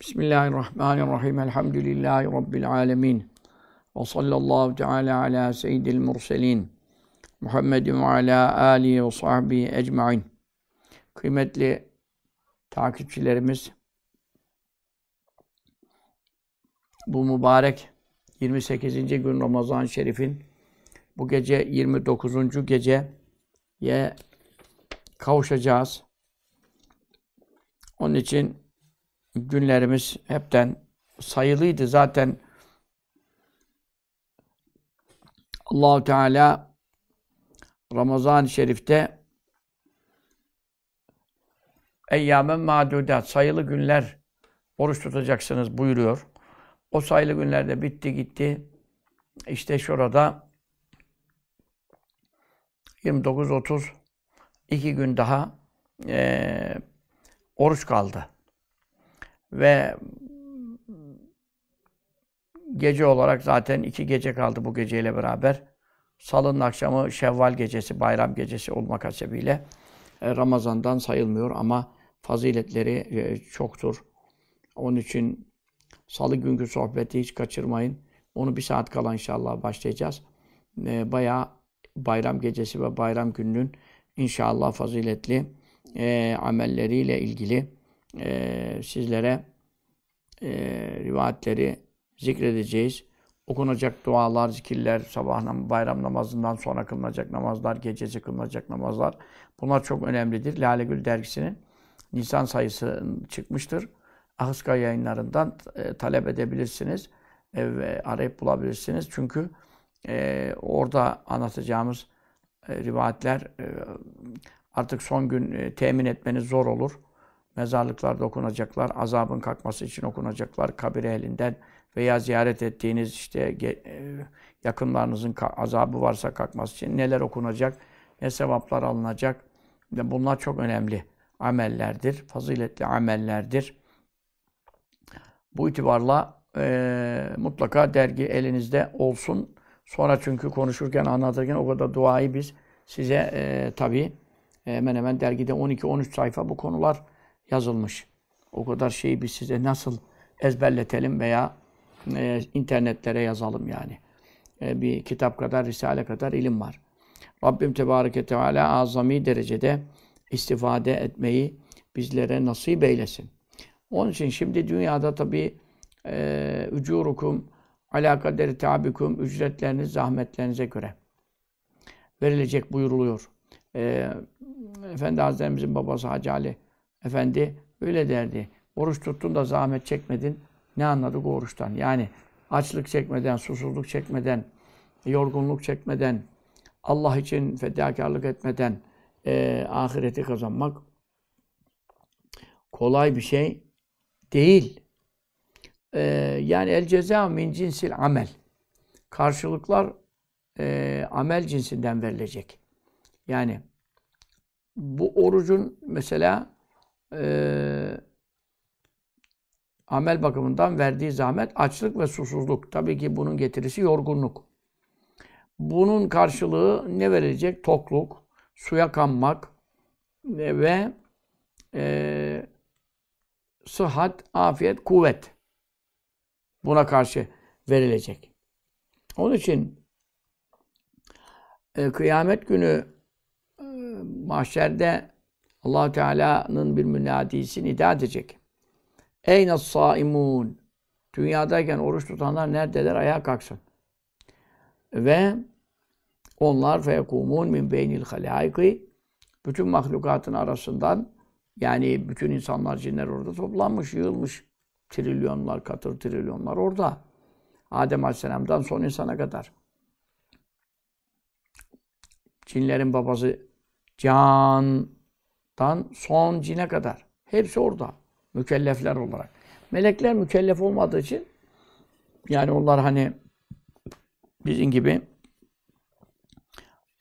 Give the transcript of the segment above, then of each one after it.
Bismillahirrahmanirrahim. Elhamdülillahi Rabbil alemin. Ve sallallahu teala ala seyyidil murselin. Muhammedin ve ala alihi ve sahbihi ecmain. Kıymetli takipçilerimiz, bu mübarek 28. gün Ramazan-ı Şerif'in bu gece 29. geceye kavuşacağız. Onun için günlerimiz hepten sayılıydı. Zaten allah Teala Ramazan-ı Şerif'te Eyyamen madudat, sayılı günler oruç tutacaksınız buyuruyor. O sayılı günlerde bitti gitti. İşte şurada 29-30 iki gün daha e, oruç kaldı ve gece olarak zaten iki gece kaldı bu geceyle beraber. Salının akşamı Şevval gecesi, bayram gecesi olmak hasebiyle e, Ramazan'dan sayılmıyor ama faziletleri e, çoktur. Onun için salı günkü sohbeti hiç kaçırmayın. Onu bir saat kala inşallah başlayacağız. E, bayağı bayram gecesi ve bayram gününün inşallah faziletli amelleriyle ilgili e, sizlere e, rivayetleri zikredeceğiz. Okunacak dualar, zikirler, sabah nam, bayram namazından sonra kılınacak namazlar, gecesi kılınacak namazlar. Bunlar çok önemlidir. Lale Gül dergisinin Nisan sayısı çıkmıştır. Ahıska yayınlarından e, talep edebilirsiniz. E, ve arayıp bulabilirsiniz. Çünkü e, orada anlatacağımız e, rivayetler e, artık son gün e, temin etmeniz zor olur. Mezarlıklar okunacaklar, azabın kalkması için okunacaklar kabir elinden veya ziyaret ettiğiniz işte e, yakınlarınızın azabı varsa kalkması için neler okunacak, ne sevaplar alınacak. Bunlar çok önemli amellerdir, faziletli amellerdir. Bu itibarla e, mutlaka dergi elinizde olsun. Sonra çünkü konuşurken, anlatırken o kadar duayı biz size e, tabii hemen hemen dergide 12-13 sayfa bu konular yazılmış. O kadar şeyi biz size nasıl ezberletelim veya e, internetlere yazalım yani. E, bir kitap kadar, risale kadar ilim var. Rabbim Tebareke Teala azami derecede istifade etmeyi bizlere nasip eylesin. Onun için şimdi dünyada tabii e, ücurukum ala kaderi tabikum ücretleriniz, zahmetlerinize göre verilecek buyuruluyor. E, Efendi Hazretlerimizin babası Hacı Ali Efendi öyle derdi. Oruç tuttun da zahmet çekmedin. Ne anladık o oruçtan? Yani açlık çekmeden, susuzluk çekmeden, yorgunluk çekmeden, Allah için fedakarlık etmeden e, ahireti kazanmak kolay bir şey değil. E, yani el ceza min cinsil amel. Karşılıklar e, amel cinsinden verilecek. Yani bu orucun mesela e, amel bakımından verdiği zahmet açlık ve susuzluk. Tabii ki bunun getirisi yorgunluk. Bunun karşılığı ne verecek Tokluk, suya kanmak ve e, sıhhat, afiyet, kuvvet. Buna karşı verilecek. Onun için e, kıyamet günü e, mahşerde allah Teala'nın bir münadisini nida edecek. Eyne saimun. Dünyadayken oruç tutanlar neredeler? Ayağa kalksın. Ve onlar feyekumun min beynil halayki. Bütün mahlukatın arasından yani bütün insanlar, cinler orada toplanmış, yığılmış. Trilyonlar, katır trilyonlar orada. Adem Aleyhisselam'dan son insana kadar. Cinlerin babası Can dan son cine kadar. Hepsi orada. Mükellefler olarak. Melekler mükellef olmadığı için yani onlar hani bizim gibi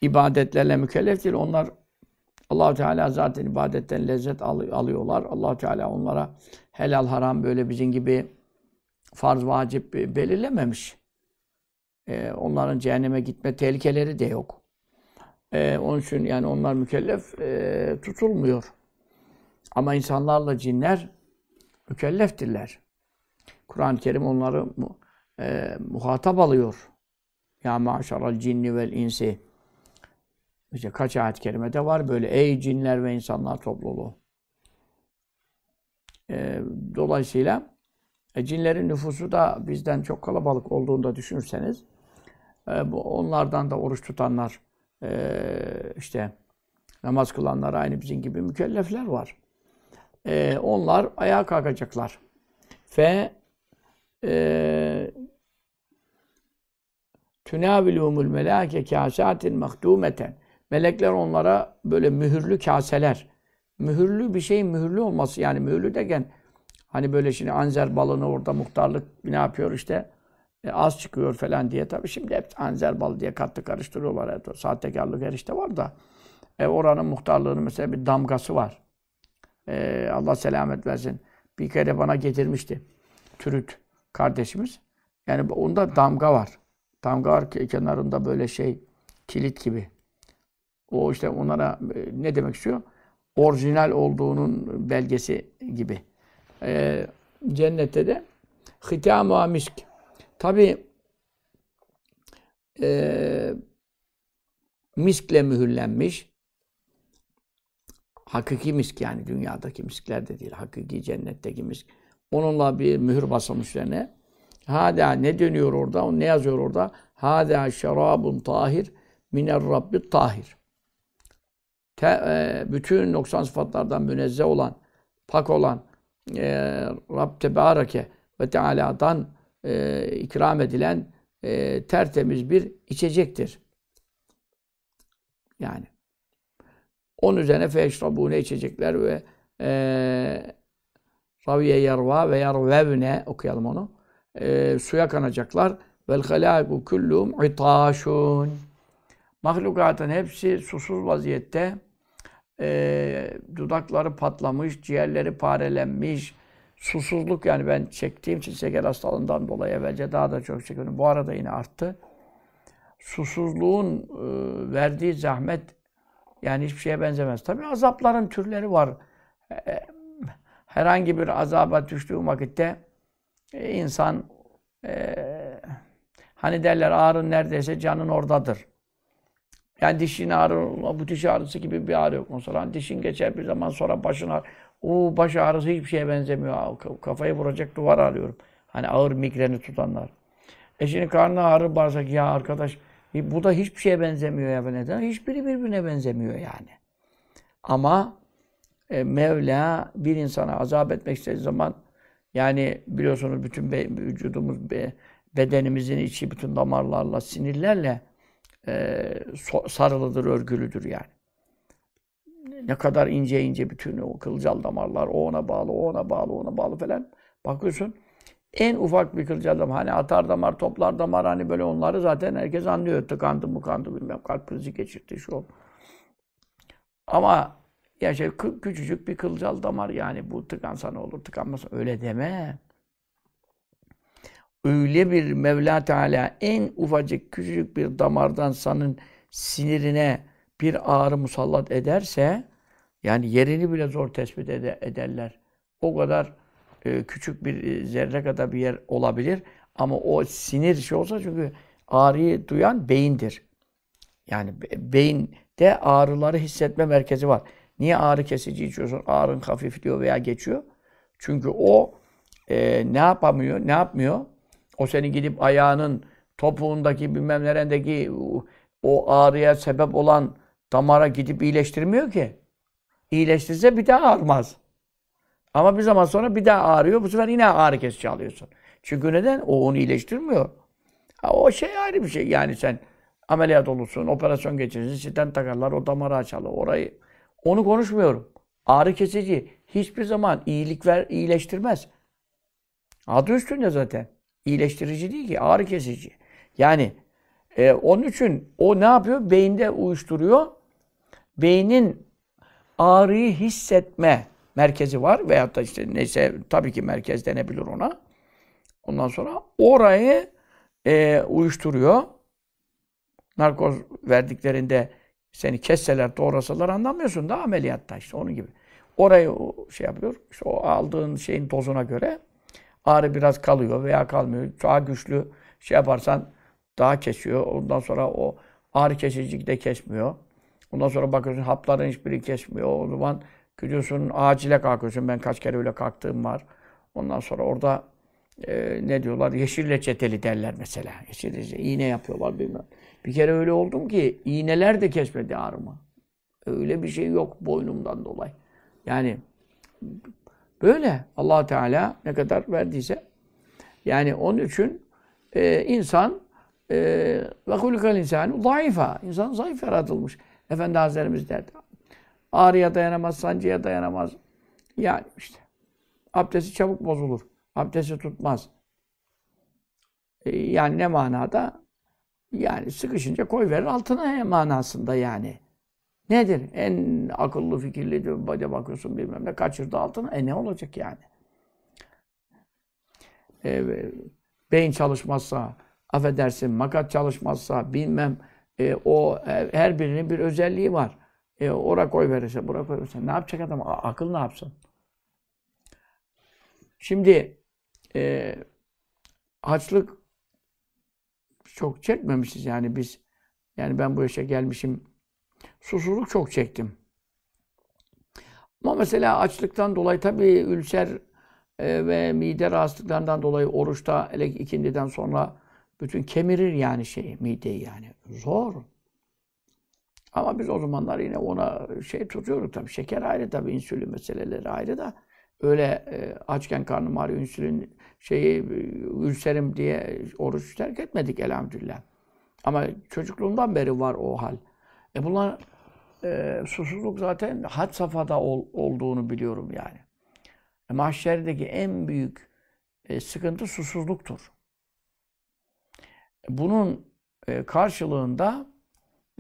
ibadetlerle mükellef değil. Onlar allah Teala zaten ibadetten lezzet alıyorlar. allah Teala onlara helal haram böyle bizim gibi farz vacip belirlememiş. Ee, onların cehenneme gitme tehlikeleri de yok. E, onun için yani onlar mükellef e, tutulmuyor. Ama insanlarla cinler mükelleftirler. Kur'an-ı Kerim onları e, muhatap alıyor. Ya maşaral cinni vel insi. İşte kaç ayet-i kerimede var böyle. Ey cinler ve insanlar topluluğu. E, dolayısıyla e, cinlerin nüfusu da bizden çok kalabalık olduğunda düşünürseniz e, bu, onlardan da oruç tutanlar ee, işte namaz kılanlar aynı bizim gibi mükellefler var. Ee, onlar ayağa kalkacaklar. Fe e, tünavilûmul melâke kâsâtin mahdûmeten. Melekler onlara böyle mühürlü kaseler, mühürlü bir şeyin mühürlü olması yani mühürlü deken, hani böyle şimdi anzer balını orada muhtarlık ne yapıyor işte e, az çıkıyor falan diye tabi şimdi hep anzer bal diye katlı karıştırıyorlar. Evet, sahtekarlık her işte var da e, oranın muhtarlığının mesela bir damgası var. E, Allah selamet versin. Bir kere bana getirmişti. Türüt kardeşimiz. Yani onda damga var. Damga var ki kenarında böyle şey kilit gibi. O işte onlara e, ne demek istiyor? Orijinal olduğunun belgesi gibi. E, cennette de hitamu misk Tabi e, miskle mühürlenmiş hakiki misk yani dünyadaki miskler de değil, hakiki cennetteki misk. Onunla bir mühür basılmış üzerine. Hâdâ ne dönüyor orada, ne yazıyor orada? Hâdâ şerabun tahir miner rabbi tahir. Te, e, bütün noksan sıfatlardan münezzeh olan, pak olan e, Rab Tebareke ve Teala'dan e, ikram edilen e, tertemiz bir içecektir. Yani. On üzerine feşrabune içecekler ve e, raviye yarva ve yarvevne okuyalım onu. E, suya kanacaklar. Vel halâgu kullum itâşûn. Mahlukatın hepsi susuz vaziyette e, dudakları patlamış, ciğerleri parelenmiş, susuzluk yani ben çektiğim için şeker hastalığından dolayı evvelce daha da çok çekiyordum. Bu arada yine arttı. Susuzluğun e, verdiği zahmet yani hiçbir şeye benzemez. Tabi azapların türleri var. E, e herhangi bir azaba düştüğü vakitte e, insan e, hani derler ağrın neredeyse canın oradadır. Yani dişin ağrı, bu diş ağrısı gibi bir ağrı yok mesela. Dişin geçer bir zaman sonra başın ağrı. O baş ağrısı hiçbir şeye benzemiyor. Kafayı vuracak duvar arıyorum. Hani ağır migreni tutanlar. E şimdi karnı ağrı, bağırsak ya arkadaş e bu da hiçbir şeye benzemiyor ya neden? Hiçbiri birbirine benzemiyor yani. Ama e, Mevla bir insana azap etmek istediği zaman yani biliyorsunuz bütün be, vücudumuz, be, bedenimizin içi bütün damarlarla, sinirlerle e, sarılıdır, örgülüdür yani. Ne kadar ince ince bütün o kılcal damarlar, o ona bağlı, o ona bağlı, ona bağlı falan. Bakıyorsun en ufak bir kılcal damar, hani atar damar, toplar damar hani böyle onları zaten herkes anlıyor. Tıkandı, kandı bilmem kalp krizi geçirdi şu. Ama ya şey küçücük bir kılcal damar yani bu tıkansa ne olur, tıkanmasa öyle deme öyle bir Mevla Teala en ufacık küçük bir damardan sanın sinirine bir ağrı musallat ederse yani yerini bile zor tespit ede, ederler. O kadar e, küçük bir e, zerre kadar bir yer olabilir ama o sinir şey olsa çünkü ağrıyı duyan beyindir. Yani beyinde ağrıları hissetme merkezi var. Niye ağrı kesici içiyorsun? Ağrın hafifliyor veya geçiyor. Çünkü o e, ne yapamıyor, ne yapmıyor? O seni gidip ayağının topuğundaki bilmem nerendeki o ağrıya sebep olan damara gidip iyileştirmiyor ki. İyileştirse bir daha ağrımaz. Ama bir zaman sonra bir daha ağrıyor. Bu sefer yine ağrı kesici alıyorsun. Çünkü neden? O onu iyileştirmiyor. Ha, o şey ayrı bir şey. Yani sen ameliyat olursun, operasyon geçirirsin, stent takarlar, o damarı açalı, orayı. Onu konuşmuyorum. Ağrı kesici hiçbir zaman iyilik ver, iyileştirmez. Adı üstünde zaten iyileştirici değil ki, ağrı kesici. Yani e, onun için o ne yapıyor? Beyinde uyuşturuyor. Beynin ağrıyı hissetme merkezi var veyahut da işte neyse tabii ki merkez denebilir ona. Ondan sonra orayı e, uyuşturuyor. Narkoz verdiklerinde seni kesseler, doğrasalar anlamıyorsun da ameliyatta işte onun gibi. Orayı şey yapıyor. İşte o aldığın şeyin dozuna göre Ağrı biraz kalıyor veya kalmıyor. Daha güçlü şey yaparsan daha kesiyor. Ondan sonra o ağrı kesici de kesmiyor. Ondan sonra bakıyorsun hapların hiçbiri kesmiyor. O zaman gidiyorsun acile kalkıyorsun. Ben kaç kere öyle kalktığım var. Ondan sonra orada e, ne diyorlar? Yeşil reçeteli derler mesela. Yeşil reçeteli. iğne yapıyorlar bilmem. Bir kere öyle oldum ki iğneler de kesmedi ağrımı. Öyle bir şey yok boynumdan dolayı. Yani Böyle allah Teala ne kadar verdiyse. Yani onun için e, insan e, ve hulukal insanu zayıfa. İnsan zayıf yaratılmış. Efendi Hazretlerimiz derdi. Ağrıya dayanamaz, sancıya dayanamaz. Yani işte. Abdesti çabuk bozulur. Abdesti tutmaz. E, yani ne manada? Yani sıkışınca koy verir altına manasında yani. Nedir? En akıllı fikirli diyor, baca bakıyorsun bilmem ne kaçırdı altına? E ne olacak yani? E, beyin çalışmazsa, affedersin makat çalışmazsa bilmem e, o e, her birinin bir özelliği var. E, ora koy verirse, bura koy verirse. Ne yapacak adam? A, akıl ne yapsın? Şimdi e, haçlık çok çekmemişiz yani biz. Yani ben bu yaşa gelmişim Susuzluk çok çektim. Ama mesela açlıktan dolayı tabii ülser e, ve mide rahatsızlıklarından dolayı oruçta hele ikindiden sonra bütün kemirir yani şey mideyi yani. Zor. Ama biz o zamanlar yine ona şey tutuyorduk tabi Şeker ayrı tabii, insülin meseleleri ayrı da. Öyle e, açken karnım ağrıyor, insülin şeyi, e, ülserim diye oruç terk etmedik elhamdülillah. Ama çocukluğumdan beri var o hal. E bunlar e, susuzluk zaten had safhada ol, olduğunu biliyorum yani. E, mahşerdeki en büyük e, sıkıntı susuzluktur. E, bunun e, karşılığında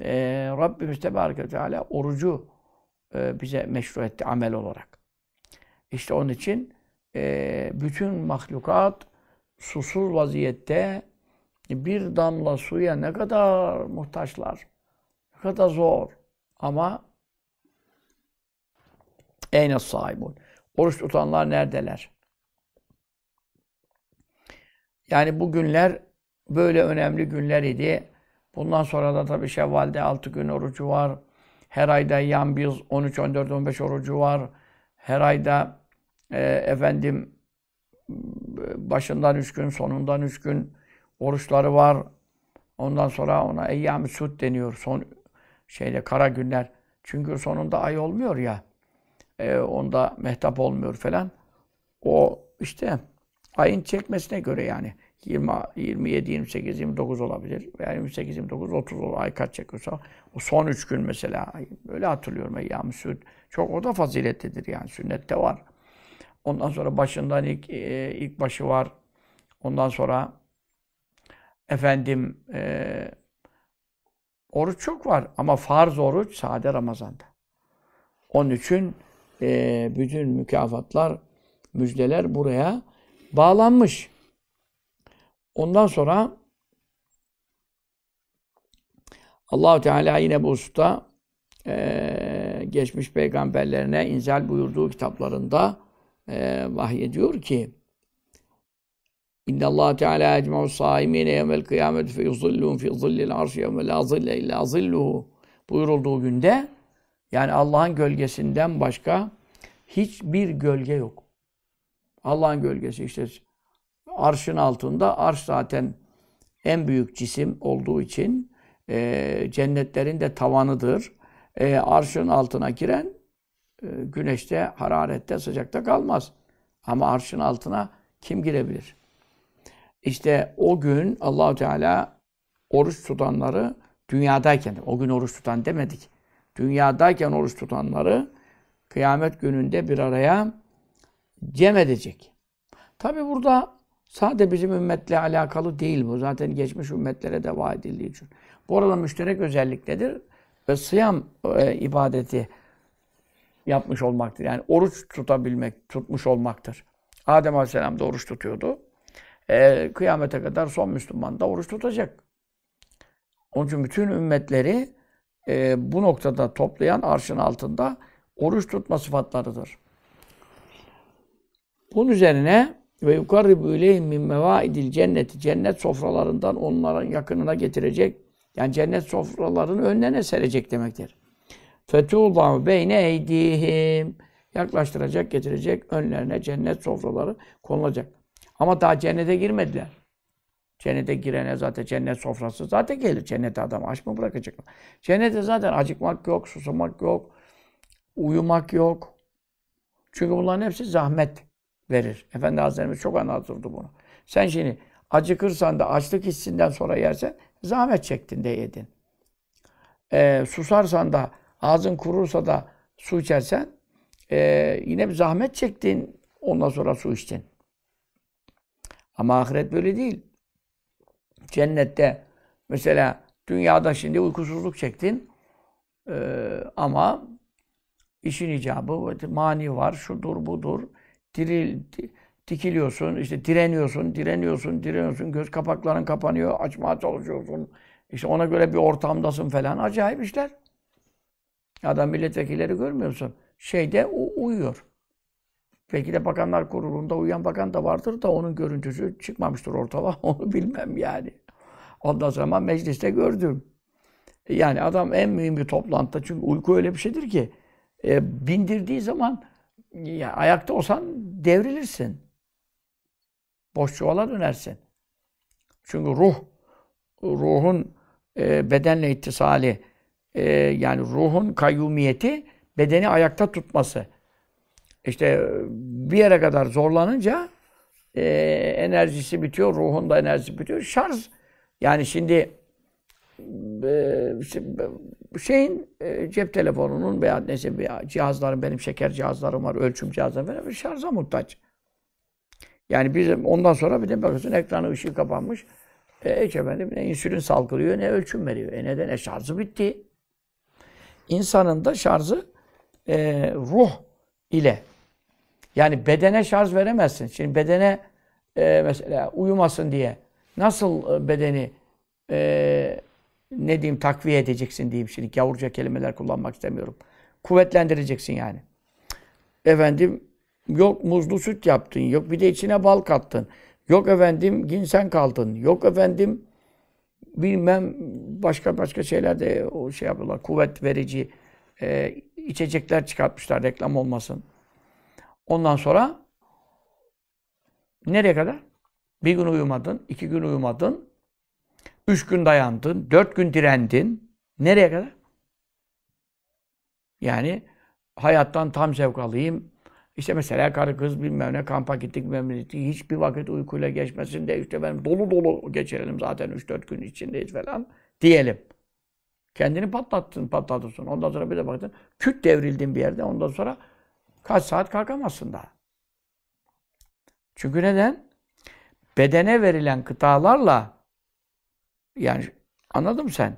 e, Rabbimiz Tebareke Teala orucu e, bize meşru etti amel olarak. İşte onun için e, bütün mahlukat susuz vaziyette bir damla suya ne kadar muhtaçlar kadar zor. Ama eyne sahibun. Oruç tutanlar neredeler? Yani bu günler böyle önemli günler idi. Bundan sonra da tabii Şevval'de 6 gün orucu var. Her ayda yan bir 13, 14, 15 orucu var. Her ayda e, efendim başından 3 gün, sonundan 3 gün oruçları var. Ondan sonra ona eyyam-ı deniyor. Son şeyle kara günler. Çünkü sonunda ay olmuyor ya. E, onda mehtap olmuyor falan. O işte ayın çekmesine göre yani 20 27 28 29 olabilir veya 28 29 30 olur ay kaç çekiyorsa o son üç gün mesela öyle hatırlıyorum eyyam süt çok o da faziletlidir yani sünnette var. Ondan sonra başından ilk e, ilk başı var. Ondan sonra efendim e, Oruç çok var ama farz oruç sade Ramazan'da. Onun için e, bütün mükafatlar, müjdeler buraya bağlanmış. Ondan sonra allah Teala yine bu usta e, geçmiş peygamberlerine inzal buyurduğu kitaplarında e, vahyediyor ki İnne Allah Teala ecma'u saimine yevmel kıyamet fe yuzillun fi zillil arş yevme la zille illa zilluhu buyurulduğu günde yani Allah'ın gölgesinden başka hiçbir gölge yok. Allah'ın gölgesi işte arşın altında arş zaten en büyük cisim olduğu için e, cennetlerin de tavanıdır. E, arşın altına giren e, güneşte, hararette, sıcakta kalmaz. Ama arşın altına kim girebilir? İşte o gün Allahu Teala oruç tutanları dünyadayken, o gün oruç tutan demedik. Dünyadayken oruç tutanları kıyamet gününde bir araya cem edecek. Tabi burada sade bizim ümmetle alakalı değil bu. Zaten geçmiş ümmetlere deva edildiği için. Bu arada müşterek özelliktedir ve sıyam e, ibadeti yapmış olmaktır. Yani oruç tutabilmek, tutmuş olmaktır. Adem Aleyhisselam da oruç tutuyordu e, kıyamete kadar son Müslüman da oruç tutacak. Onun için bütün ümmetleri e, bu noktada toplayan arşın altında oruç tutma sıfatlarıdır. Bunun üzerine ve yukarribu ileyhim min mevaidil cenneti cennet sofralarından onların yakınına getirecek. Yani cennet sofralarının önlerine serecek demektir. Fetullahu beyne eydihim yaklaştıracak, getirecek önlerine cennet sofraları konulacak. Ama daha cennete girmediler. Cennete girene zaten cennet sofrası zaten gelir. Cennete adam aç mı bırakacak? Cennete zaten acıkmak yok, susamak yok, uyumak yok. Çünkü bunların hepsi zahmet verir. Efendi Hazretlerimiz çok anlatırdı bunu. Sen şimdi acıkırsan da açlık hissinden sonra yersen zahmet çektin de yedin. E, susarsan da ağzın kurursa da su içersen e, yine bir zahmet çektin ondan sonra su içtin. Ama ahiret böyle değil. Cennette mesela dünyada şimdi uykusuzluk çektin ee, ama işin icabı mani var, şudur budur. Diril, dikiliyorsun, işte direniyorsun, direniyorsun, direniyorsun. Göz kapakların kapanıyor, açmaya çalışıyorsun. İşte ona göre bir ortamdasın falan. Acayip işler. Adam milletvekilleri görmüyorsun. Şeyde uyuyor. Belki de bakanlar kurulunda uyuyan bakan da vardır da onun görüntüsü çıkmamıştır ortala. Onu bilmem yani. Ondan sonra mecliste gördüm. Yani adam en mühim bir toplantıda çünkü uyku öyle bir şeydir ki e, bindirdiği zaman ya, ayakta olsan devrilirsin. Boş çuvala dönersin. Çünkü ruh, ruhun e, bedenle ittisali, e, yani ruhun kayyumiyeti bedeni ayakta tutması işte e, bir yere kadar zorlanınca e, enerjisi bitiyor, ruhun da enerjisi bitiyor. Şarj yani şimdi e, şeyin e, cep telefonunun veya neyse cihazların benim şeker cihazlarım var, ölçüm cihazlarım var. Bir şarja muhtaç. Yani bizim ondan sonra bir de bakıyorsun ekranı ışığı kapanmış. E, hiç efendim ne insülin salgılıyor ne ölçüm veriyor. E neden? E şarjı bitti. İnsanın da şarjı e, ruh ile yani bedene şarj veremezsin. Şimdi bedene e, mesela uyumasın diye nasıl e, bedeni e, ne diyeyim takviye edeceksin diyeyim şimdi yavurca kelimeler kullanmak istemiyorum. Kuvvetlendireceksin yani. Efendim yok muzlu süt yaptın, yok bir de içine bal kattın. Yok efendim ginsen kaldın, yok efendim bilmem başka başka şeyler de o şey yapıyorlar. Kuvvet verici e, içecekler çıkartmışlar reklam olmasın. Ondan sonra nereye kadar? Bir gün uyumadın, iki gün uyumadın, üç gün dayandın, dört gün direndin. Nereye kadar? Yani hayattan tam zevk alayım. İşte mesela karı kız bilmem ne kampa gittik bilmem gittik. Hiçbir vakit uykuyla geçmesin de işte ben dolu dolu geçirelim zaten 3-4 gün içindeyiz falan diyelim. Kendini patlattın patlatırsın. Ondan sonra bir de baktın küt devrildin bir yerde. Ondan sonra Kaç saat kalkamazsın daha. Çünkü neden? Bedene verilen kıtalarla, yani anladım sen.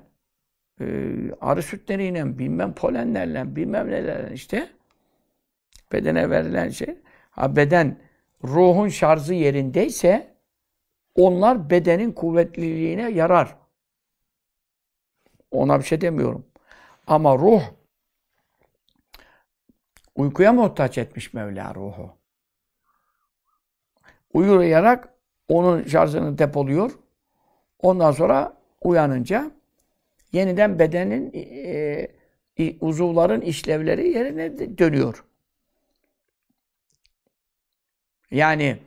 Ee, arı sütleriyle, bilmem polenlerle, bilmem nelerle işte bedene verilen şey. Ha beden ruhun şarjı yerindeyse onlar bedenin kuvvetliliğine yarar. Ona bir şey demiyorum. Ama ruh Uykuya muhtaç etmiş Mevla ruhu. Uyuyarak onun şarjını depoluyor. Ondan sonra uyanınca yeniden bedenin e, e uzuvların işlevleri yerine dönüyor. Yani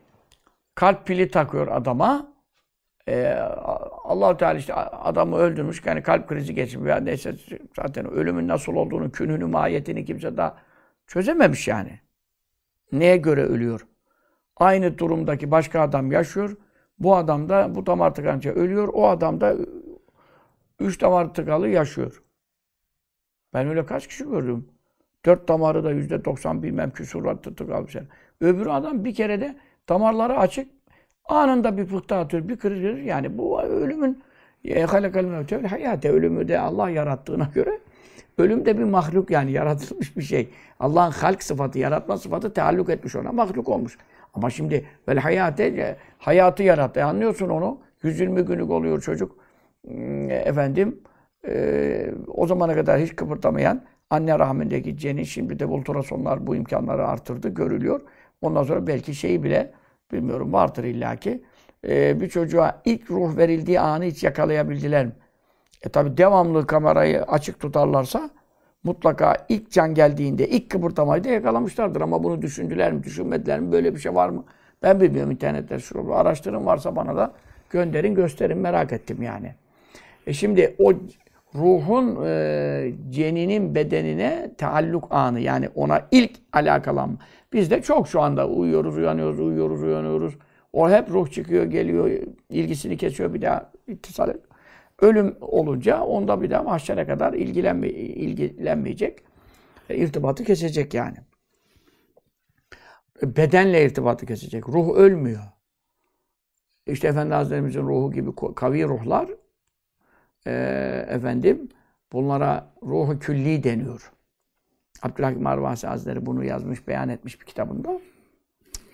kalp pili takıyor adama. E, allah Teala işte adamı öldürmüş. Yani kalp krizi geçirmiş. Yani neyse zaten ölümün nasıl olduğunu, kününü, mahiyetini kimse daha Çözememiş yani. Neye göre ölüyor? Aynı durumdaki başka adam yaşıyor. Bu adam da bu damar tıkanınca ölüyor. O adam da üç damar tıkalı yaşıyor. Ben öyle kaç kişi gördüm. Dört damarı da yüzde doksan bilmem küsurla tıkalmış. Öbürü adam bir kere de damarları açık. Anında bir pıhtı atıyor, bir kırır. Yani bu ölümün e, halakal mevte hayate ölümü de Allah yarattığına göre Ölüm de bir mahluk yani yaratılmış bir şey. Allah'ın halk sıfatı, yaratma sıfatı tealluk etmiş ona, mahluk olmuş. Ama şimdi vel hayate, e, hayatı yarattı. E anlıyorsun onu. 120 günlük oluyor çocuk. Hmm, e, efendim, e, o zamana kadar hiç kıpırtamayan anne rahmindeki cenin şimdi de ultrasonlar bu imkanları artırdı, görülüyor. Ondan sonra belki şeyi bile bilmiyorum vardır illaki. E, bir çocuğa ilk ruh verildiği anı hiç yakalayabildiler mi? E tabi devamlı kamerayı açık tutarlarsa mutlaka ilk can geldiğinde ilk kıpırtamayı da yakalamışlardır. Ama bunu düşündüler mi, düşünmediler mi, böyle bir şey var mı? Ben bilmiyorum internette şu araştırın varsa bana da gönderin gösterin merak ettim yani. E şimdi o ruhun e, ceninin bedenine taalluk anı yani ona ilk alakalanma. Biz de çok şu anda uyuyoruz, uyanıyoruz, uyuyoruz, uyanıyoruz. O hep ruh çıkıyor, geliyor, ilgisini kesiyor bir daha ittisal ediyor. Ölüm olunca onda bir daha mahşere kadar ilgilenme, ilgilenmeyecek. İrtibatı kesecek yani. Bedenle irtibatı kesecek. Ruh ölmüyor. İşte Efendi Hazretlerimizin ruhu gibi kavi ruhlar e, efendim bunlara ruhu külli deniyor. Abdülhakim Arvasi Hazretleri bunu yazmış, beyan etmiş bir kitabında.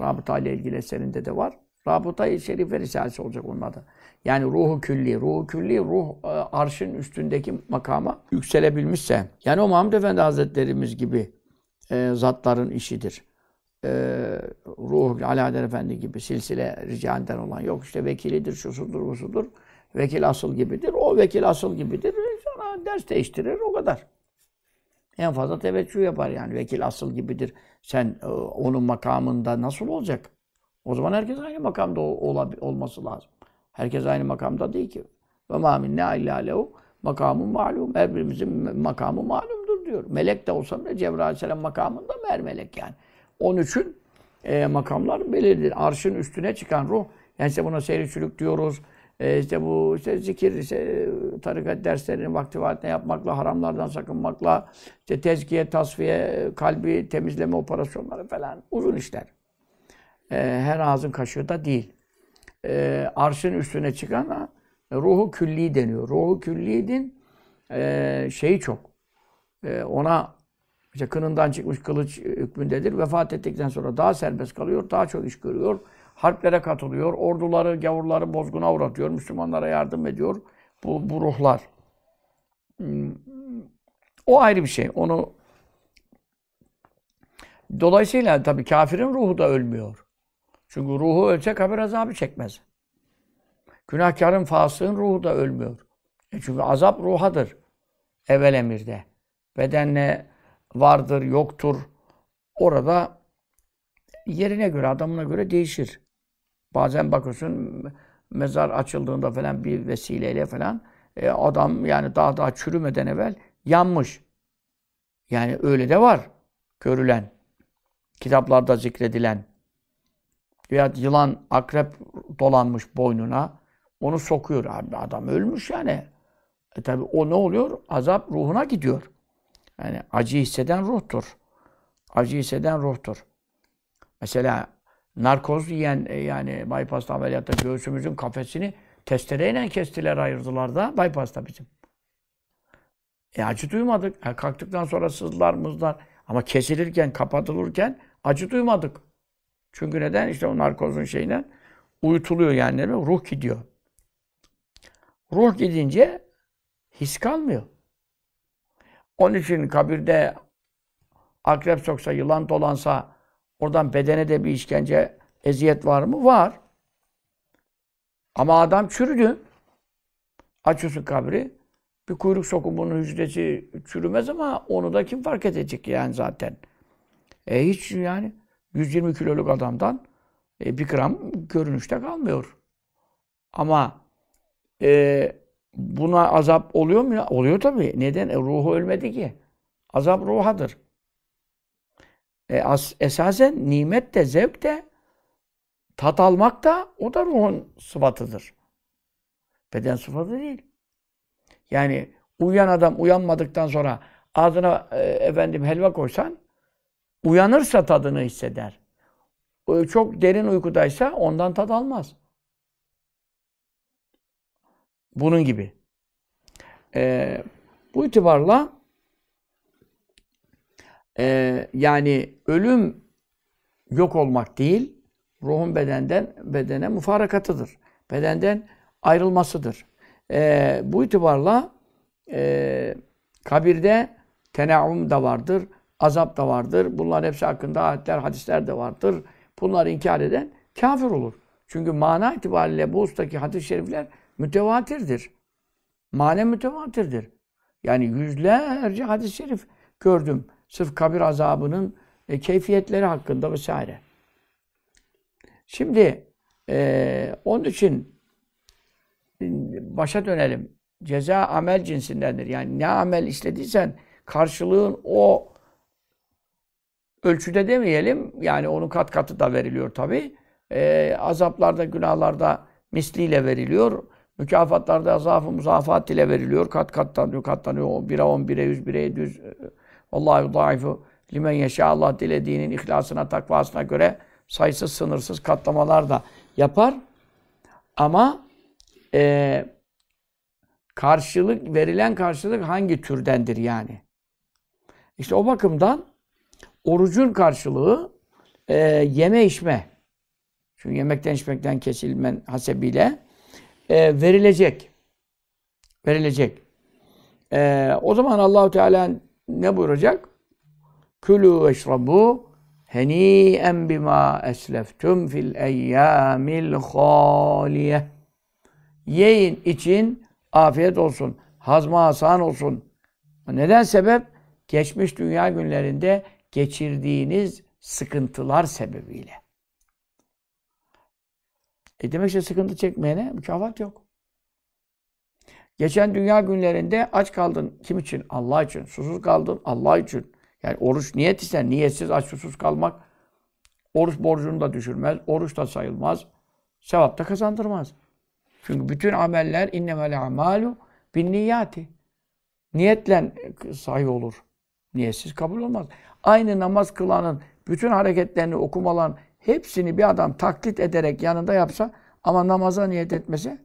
Rabıta ile ilgili eserinde de var. Rabıta-i ve Risalesi olacak onun adı. Yani ruhu külli. Ruhu külli ruh e, arşın üstündeki makama yükselebilmişse. Yani o Mahmud Efendi Hazretlerimiz gibi e, zatların işidir. E, ruhu Alaeddin Efendi gibi silsile ricaenden olan yok. işte vekilidir, şusudur, usudur, Vekil asıl gibidir. O vekil asıl gibidir. Sonra ders değiştirir. O kadar. En fazla teveccüh yapar yani. Vekil asıl gibidir. Sen e, onun makamında nasıl olacak? O zaman herkes aynı makamda olması lazım. Herkes aynı makamda değil ki. Ve mâ minnâ illâ lehu makamın malum. Her birimizin makamı malumdur diyor. Melek de olsa bile Cebrail Aleyhisselam makamında mer melek yani. Onun için e, makamlar belirlidir. Arşın üstüne çıkan ruh. Yani işte buna seyri çürük diyoruz. E, işte bu işte zikir, işte, tarikat derslerini vakti vaatine yapmakla, haramlardan sakınmakla, işte tezkiye, tasfiye, kalbi temizleme operasyonları falan uzun işler. E, her ağzın kaşığı da değil e, arşın üstüne çıkan ruhu külli deniyor. Ruhu küllidin e, şeyi çok. E, ona işte kınından çıkmış kılıç e, hükmündedir. Vefat ettikten sonra daha serbest kalıyor, daha çok iş görüyor. Harplere katılıyor, orduları, gavurları bozguna uğratıyor, Müslümanlara yardım ediyor. Bu, bu ruhlar. Hmm, o ayrı bir şey. Onu Dolayısıyla tabii kafirin ruhu da ölmüyor. Çünkü ruhu ölse kabir azabı çekmez. Günahkarın, fasığın ruhu da ölmüyor. E çünkü azap ruhadır. Evvel emirde. Bedenle vardır, yoktur. Orada yerine göre, adamına göre değişir. Bazen bakıyorsun mezar açıldığında falan bir vesileyle falan e, adam yani daha daha çürümeden evvel yanmış. Yani öyle de var görülen. Kitaplarda zikredilen veya yılan, akrep dolanmış boynuna. Onu sokuyor. Abi adam ölmüş yani. E tabi o ne oluyor? Azap ruhuna gidiyor. Yani acı hisseden ruhtur. Acı hisseden ruhtur. Mesela narkoz yiyen e, yani bypass ameliyatta göğsümüzün kafesini testereyle kestiler ayırdılar da bypass'ta bizim. E acı duymadık. E, kalktıktan sonra sızlar mızlar. Ama kesilirken, kapatılırken acı duymadık. Çünkü neden? İşte o narkozun şeyine uyutuluyor yani ne demek Ruh gidiyor. Ruh gidince his kalmıyor. Onun için kabirde akrep soksa, yılan dolansa oradan bedene de bir işkence, eziyet var mı? Var. Ama adam çürüdü. Açıyorsun kabri. Bir kuyruk bunun hücresi çürümez ama onu da kim fark edecek yani zaten. E hiç yani 120 kiloluk adamdan e, bir gram görünüşte kalmıyor. Ama e, buna azap oluyor mu? Oluyor tabii. Neden? E, ruhu ölmedi ki. Azap ruhadır. E, as, esasen nimet de, zevk de, tat almak da o da ruhun sıfatıdır. Beden sıfatı değil. Yani uyuyan adam uyanmadıktan sonra ağzına e, efendim helva koysan Uyanırsa tadını hisseder. Ee, çok derin uykudaysa ondan tad almaz. Bunun gibi. Ee, bu itibarla e, yani ölüm yok olmak değil, ruhun bedenden bedene mufarakatıdır. Bedenden ayrılmasıdır. Ee, bu itibarla e, kabirde tenavum da vardır azap da vardır. Bunların hepsi hakkında ayetler, hadisler de vardır. Bunları inkar eden kafir olur. Çünkü mana itibariyle bu ustaki hadis-i şerifler mütevatirdir. Mane mütevatirdir. Yani yüzlerce hadis-i şerif gördüm. Sırf kabir azabının e, keyfiyetleri hakkında vesaire. Şimdi e, onun için başa dönelim. Ceza amel cinsindendir. Yani ne amel işlediysen karşılığın o ölçüde demeyelim. Yani onun kat katı da veriliyor tabi. E, ee, azaplarda, günahlarda misliyle veriliyor. Mükafatlarda azaf-ı muzafat ile veriliyor. Kat kattan katlanıyor. 1'e 10, 1'e 100, 1'e 700. Allahu daifu limen yeşâ Allah dilediğinin ihlasına, takvasına göre sayısız sınırsız katlamalar da yapar. Ama e, karşılık verilen karşılık hangi türdendir yani? İşte o bakımdan orucun karşılığı e, yeme içme. Çünkü yemekten içmekten kesilmen hasebiyle e, verilecek. Verilecek. E, o zaman Allahu Teala ne buyuracak? Külü ve şrabu heni'en bima esleftum fil eyyamil haliye. Yiyin, için afiyet olsun. Hazma asan olsun. Neden sebep? Geçmiş dünya günlerinde geçirdiğiniz sıkıntılar sebebiyle. E demek ki sıkıntı çekmeyene mükafat yok. Geçen dünya günlerinde aç kaldın. Kim için? Allah için. Susuz kaldın. Allah için. Yani oruç niyet ise niyetsiz aç susuz kalmak oruç borcunu da düşürmez. Oruç da sayılmaz. Sevap da kazandırmaz. Çünkü bütün ameller innemel amalu bin niyati. Niyetle sayı olur. Niyetsiz kabul olmaz. Aynı namaz kılanın bütün hareketlerini okumalan hepsini bir adam taklit ederek yanında yapsa ama namaza niyet etmese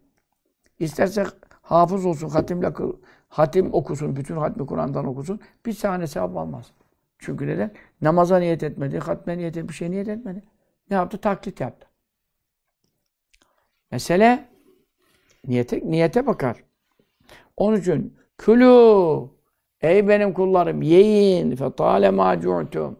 isterse hafız olsun, hatimle kıl, hatim okusun, bütün hatmi Kur'an'dan okusun. Bir saniye sevap almaz. Çünkü neden? Namaza niyet etmedi, hatme niyet etmedi, bir şey niyet etmedi. Ne yaptı? Taklit yaptı. Mesele niyete, niyete bakar. Onun için külü Ey benim kullarım yiyin fe talema cu'tum.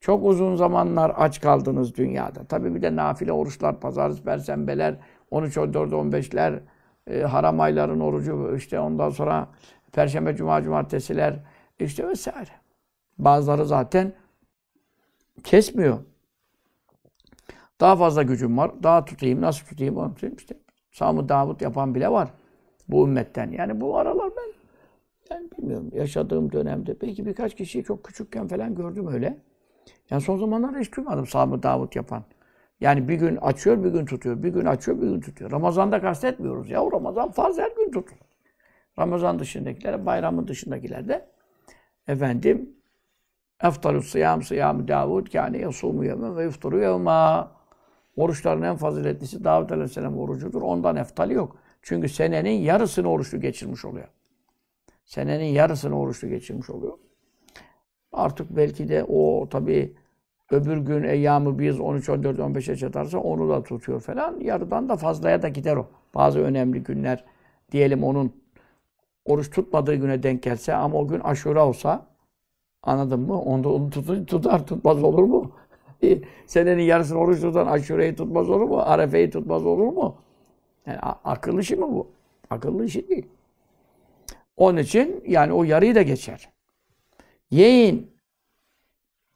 Çok uzun zamanlar aç kaldınız dünyada. Tabii bir de nafile oruçlar, pazar, perşembeler, 13, 14, 15'ler, e, haram ayların orucu işte ondan sonra perşembe, cuma, cumartesiler işte vesaire. Bazıları zaten kesmiyor. Daha fazla gücüm var. Daha tutayım, nasıl tutayım, onu tutayım işte. Samı Davut yapan bile var bu ümmetten. Yani bu aralar ben bilmiyorum yaşadığım dönemde. Belki birkaç kişiyi çok küçükken falan gördüm öyle. Yani son zamanlarda hiç duymadım Sami Davut yapan. Yani bir gün açıyor, bir gün tutuyor. Bir gün açıyor, bir gün tutuyor. Ramazan'da kastetmiyoruz ya. Ramazan farz her gün tutulur. Ramazan dışındakiler, bayramın dışındakiler de efendim Eftalü sıyam sıyam Davud kâne yasumu yevme ve yufturu yevma. Oruçların en faziletlisi Davud Aleyhisselam orucudur. Ondan eftali yok. Çünkü senenin yarısını oruçlu geçirmiş oluyor senenin yarısını oruçlu geçirmiş oluyor. Artık belki de o tabii öbür gün eyyamı biz 13, 14, 15'e çatarsa onu da tutuyor falan. Yarıdan da fazlaya da gider o. Bazı önemli günler diyelim onun oruç tutmadığı güne denk gelse ama o gün aşura olsa anladın mı? Onda onu tutar, tutar tutmaz olur mu? Senenin yarısını oruç tutan aşureyi tutmaz olur mu? Arefeyi tutmaz olur mu? Yani akıl işi mi bu? Akıllı işi değil. Onun için yani o yarıyı da geçer. Yiyin.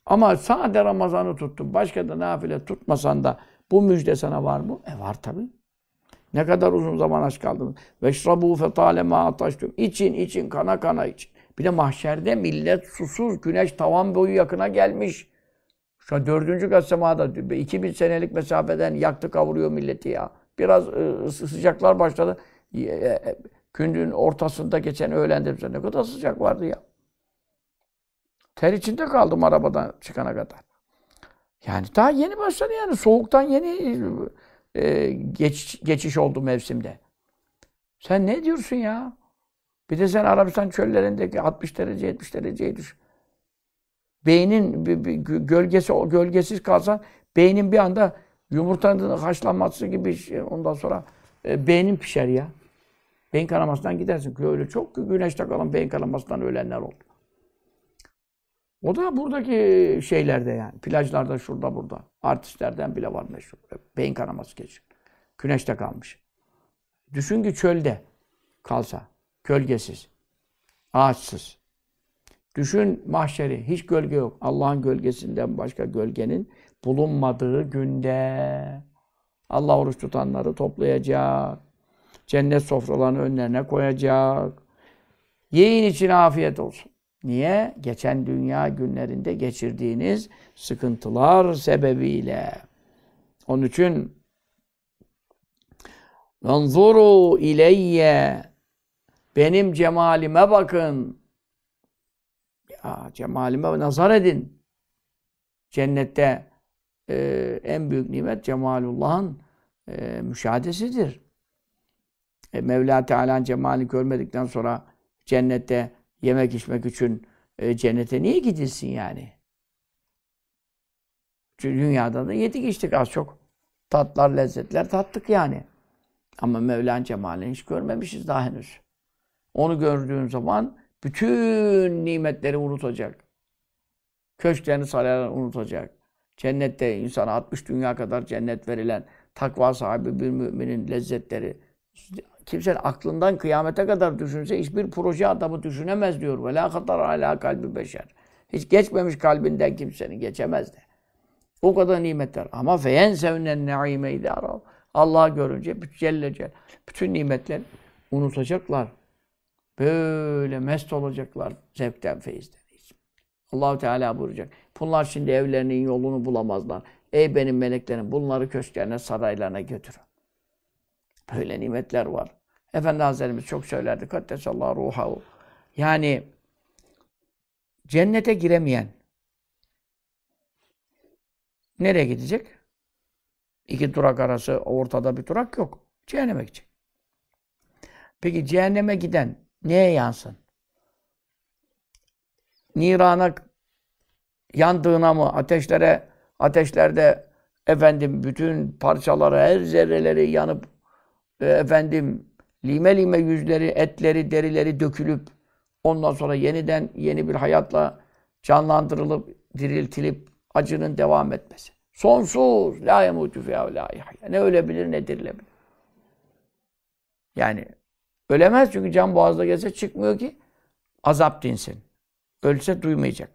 Ama sadece Ramazan'ı tuttun. Başka da nafile tutmasan da bu müjde sana var mı? E var tabii. Ne kadar uzun zaman aç kaldınız. Veşrabu fetale ma ataştum. İçin için kana kana için. Bir de mahşerde millet susuz. Güneş tavan boyu yakına gelmiş. Şu dördüncü kat semada 2000 senelik mesafeden yaktı kavuruyor milleti ya. Biraz ıı, sıcaklar başladı. E, e, Günün ortasında geçen öğlende ne kadar sıcak vardı ya. Ter içinde kaldım arabadan çıkana kadar. Yani daha yeni başladı yani. Soğuktan yeni e, geç, geçiş oldu mevsimde. Sen ne diyorsun ya? Bir de sen Arabistan çöllerindeki 60 derece 70 dereceyi düşün. Beynin bir, bir, gölgesi gölgesiz kalsan beynin bir anda yumurtanın haşlanması gibi şey, ondan sonra e, beynin pişer ya. Beyin kanamasından gidersin. Öyle çok güneşte kalan beyin kanamasından ölenler oldu. O da buradaki şeylerde yani. Plajlarda şurada burada. Artistlerden bile var meşhur. Beyin kanaması geçiyor. Güneşte kalmış. Düşün ki çölde kalsa. Kölgesiz. Ağaçsız. Düşün mahşeri. Hiç gölge yok. Allah'ın gölgesinden başka gölgenin bulunmadığı günde Allah oruç tutanları toplayacak. Cennet sofralarını önlerine koyacak. Yiyin için afiyet olsun. Niye? Geçen dünya günlerinde geçirdiğiniz sıkıntılar sebebiyle. Onun için Venzuru ileyye benim cemalime bakın. Ya, cemalime nazar edin. Cennette e, en büyük nimet cemalullah'ın e, müşahadesidir e, Mevla Teala'nın cemalini görmedikten sonra cennette yemek içmek için e, cennete niye gidilsin yani? Çünkü dünyada da yedik içtik az çok. Tatlar, lezzetler tattık yani. Ama Mevla'nın cemalini hiç görmemişiz daha henüz. Onu gördüğün zaman bütün nimetleri unutacak. Köşklerini, saraylarını unutacak. Cennette insana 60 dünya kadar cennet verilen takva sahibi bir müminin lezzetleri kimsenin aklından kıyamete kadar düşünse hiçbir proje adamı düşünemez diyor. Ve la kadar ala kalbi beşer. Hiç geçmemiş kalbinden kimsenin geçemez de. O kadar nimetler. Ama feyen sevnen naime idara. Allah görünce Celle Celle bütün nimetler unutacaklar. Böyle mest olacaklar zevkten, feyizden. Allahu Teala buyuracak. Bunlar şimdi evlerinin yolunu bulamazlar. Ey benim meleklerim bunları köşklerine, saraylarına götürün. Böyle nimetler var. Efendi Hazretlerimiz çok söylerdi. Kaddesallahu ruhahu. Yani cennete giremeyen nereye gidecek? İki durak arası ortada bir durak yok. Cehenneme gidecek. Peki cehenneme giden neye yansın? Nirana yandığına mı, ateşlere, ateşlerde efendim bütün parçaları, her zerreleri yanıp ee, efendim lime lime yüzleri, etleri, derileri dökülüp ondan sonra yeniden yeni bir hayatla canlandırılıp, diriltilip acının devam etmesi. Sonsuz. La yemutu la la Ne ölebilir ne dirilebilir. Yani ölemez çünkü can boğazda gelse çıkmıyor ki azap dinsin. Ölse duymayacak.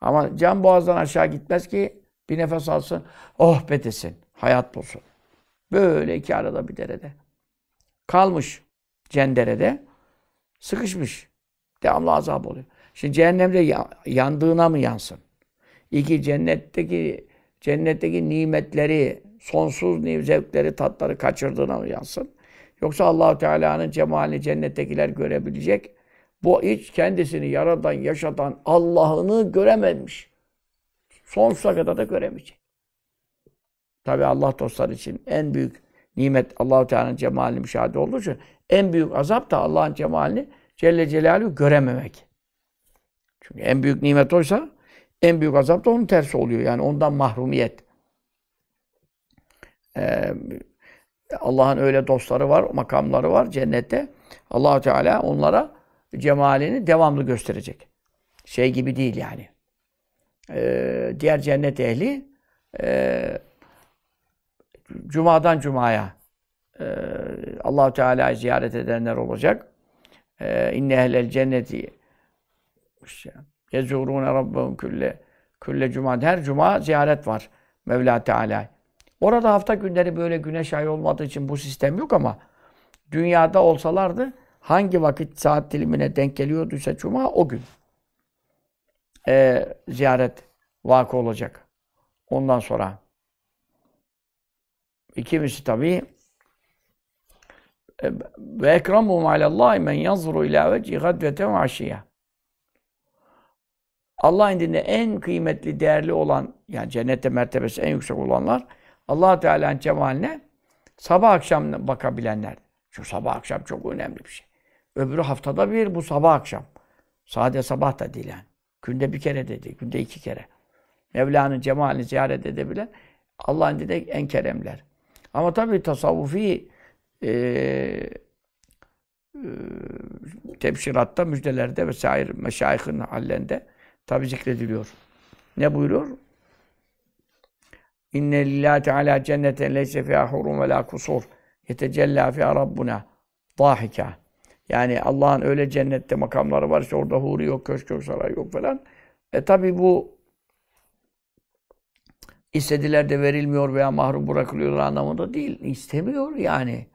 Ama can boğazdan aşağı gitmez ki bir nefes alsın, oh be desin, hayat bulsun. Böyle iki arada bir derede. Kalmış cenderede. Sıkışmış. Devamlı azap oluyor. Şimdi cehennemde yandığına mı yansın? İki cennetteki cennetteki nimetleri, sonsuz zevkleri, tatları kaçırdığına mı yansın? Yoksa Allahu Teala'nın cemalini cennettekiler görebilecek. Bu hiç kendisini yaradan, yaşatan Allah'ını görememiş. Sonsuza kadar da göremeyecek. Tabi Allah dostları için en büyük nimet Allahu Teala'nın cemalini müşahede olduğu için en büyük azap da Allah'ın cemalini Celle Celaluhu görememek. Çünkü en büyük nimet oysa en büyük azap da onun tersi oluyor. Yani ondan mahrumiyet. Ee, Allah'ın öyle dostları var, makamları var cennette. allah Teala onlara cemalini devamlı gösterecek. Şey gibi değil yani. Ee, diğer cennet ehli e, cumadan cumaya e, Allahu Teala'yı ziyaret edenler olacak. E, İnne ehlel cenneti yezurune rabbehum külle külle cuma. Her cuma ziyaret var Mevla Teala. Orada hafta günleri böyle güneş ay olmadığı için bu sistem yok ama dünyada olsalardı hangi vakit saat dilimine denk geliyorduysa cuma o gün e, ziyaret vakı olacak. Ondan sonra İkincisi tabi e, ve ekramum alallahi men yanzuru ila vecihi gadvete ve Allah indinde en kıymetli, değerli olan, yani cennette mertebesi en yüksek olanlar allah Teala'nın cemaline sabah akşam bakabilenler. Şu sabah akşam çok önemli bir şey. Öbürü haftada bir, bu sabah akşam. Sadece sabah da değil yani. Günde bir kere dedi, günde iki kere. Mevla'nın cemalini ziyaret edebilen Allah'ın dinde en keremler. Ama tabii tasavvufi e, e, tebşiratta, müjdelerde ve sair meşayihin hallende tabi zikrediliyor. Ne buyuruyor? İnne lillahi teala cenneten leyse fiha hurum ve la kusur. Yetecella fiha rabbuna. Dahika. Yani Allah'ın öyle cennette makamları var işte orada huri yok, köşk yok, saray yok falan. E tabi bu istediler de verilmiyor veya mahrum bırakılıyorlar anlamında değil. İstemiyor yani.